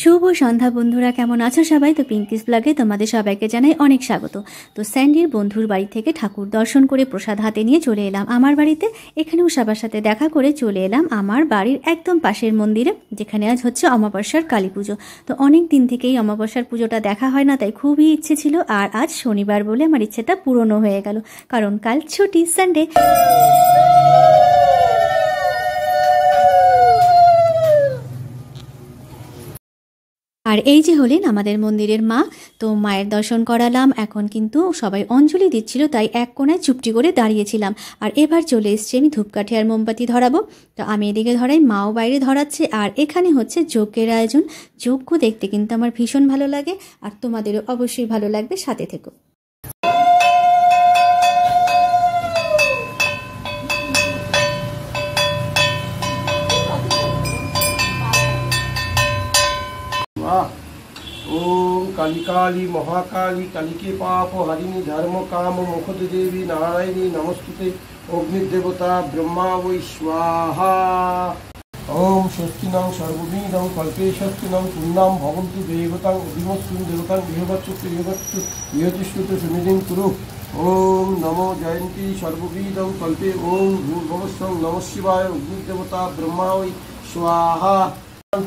শুভ সন্ধ্যা বন্ধুরা কেমন আছো সবাই তো পিঙ্কিস ব্লগে তোমাদের সবাইকে জানাই অনেক স্বাগত তো স্যান্ডির বন্ধুর বাড়ি থেকে ঠাকুর দর্শন করে প্রসাদ হাতে নিয়ে চলে এলাম আমার বাড়িতে এখানেও সবার সাথে দেখা করে চলে এলাম আমার বাড়ির একদম পাশের মন্দিরে যেখানে আজ হচ্ছে অমাবস্যার কালী পুজো তো অনেক দিন থেকেই অমাবস্যার পুজোটা দেখা হয় না তাই খুবই ইচ্ছে ছিল আর আজ শনিবার বলে আমার ইচ্ছেটা পুরনো হয়ে গেল কারণ কাল ছুটি সানডে আর এই যে হলেন আমাদের মন্দিরের মা তো মায়ের দর্শন করালাম এখন কিন্তু সবাই অঞ্জলি দিচ্ছিল তাই এক কোনায় চুপটি করে দাঁড়িয়েছিলাম আর এবার চলে এসছি আমি ধূপকাঠি আর মোমবাতি ধরাবো তো আমি এদিকে ধরাই মাও বাইরে ধরাচ্ছে আর এখানে হচ্ছে যজ্ঞের আয়োজন যজ্ঞ দেখতে কিন্তু আমার ভীষণ ভালো লাগে আর তোমাদেরও অবশ্যই ভালো লাগবে সাথে থেকো नमः ॐ कालिकाली महाकाली পাপ पाप ধর্ম কাম মুখদ দেবী নারায়ণী নমস্তুতে नमस्तुते অগ্নিদেবতা ব্রহ্মা ওই ওম স্বস্তি নাম সর্ববিদং কল্পে স্বস্তি নাম পুণ্যাম ভবন্তু দেবতাং অভিমস্তুম দেবতাং গৃহগচ্ছ গৃহগচ্ছ গৃহতিষ্ঠুত সুনিধিং কুরু ওম নম জয়ন্তী সর্ববিদং কল্পে ওম ভূর্ভবস্বং নম শিবায় অগ্নিদেবতা ব্রহ্মা ওই স্বাহা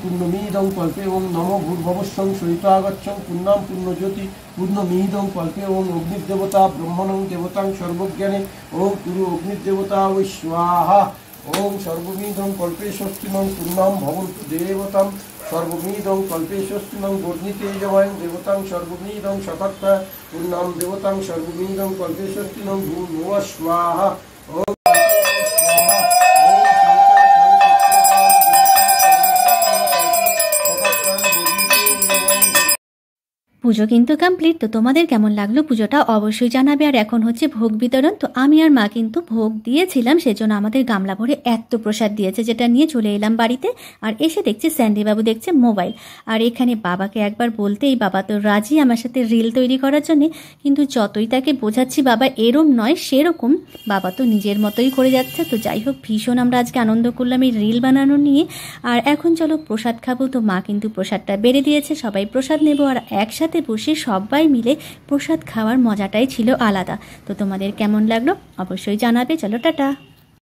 পূর্ণমিদং কল্পে ওং নম ভূর্ভবস্যং সহিত আগচ্ছং পূর্ণাম পূর্ণজ্যোতি পূর্ণমিদং কল্পে ওং অগ্নিদেবতা ব্রহ্মণং দেবতাং সর্বজ্ঞানে ওং কুরু অগ্নিদেবতা ঐশ্বাহা ওং সর্বমিদং কল্পে স্বস্তিমং পূর্ণাম ভবন্তু দেবতাম সর্বমিদং কল্পে স্বস্তিমং বর্ণিতে জবায়ং দেবতাং সর্বমিদং সকর্তা পূর্ণাম দেবতাং সর্বমিদং কল্পে স্বস্তিমং ভূ স্বাহা ওং পুজো কিন্তু কমপ্লিট তো তোমাদের কেমন লাগলো পুজোটা অবশ্যই জানাবে আর এখন হচ্ছে ভোগ বিতরণ তো আমি আর মা কিন্তু ভোগ দিয়েছিলাম সেজন্য আমাদের গামলা ভরে এত প্রসাদ দিয়েছে যেটা নিয়ে চলে এলাম বাড়িতে আর এসে দেখছি স্যান্ডিবাবু দেখছে মোবাইল আর এখানে বাবাকে একবার বলতেই বাবা তো রাজি আমার সাথে রিল তৈরি করার জন্যে কিন্তু যতই তাকে বোঝাচ্ছি বাবা এরম নয় সেরকম বাবা তো নিজের মতোই করে যাচ্ছে তো যাই হোক ভীষণ আমরা আজকে আনন্দ করলাম এই রিল বানানো নিয়ে আর এখন চলো প্রসাদ খাবো তো মা কিন্তু প্রসাদটা বেড়ে দিয়েছে সবাই প্রসাদ নেবো আর একসাথে সাথে বসে সবাই মিলে প্রসাদ খাওয়ার মজাটাই ছিল আলাদা তো তোমাদের কেমন লাগলো অবশ্যই জানাবে চলো টাটা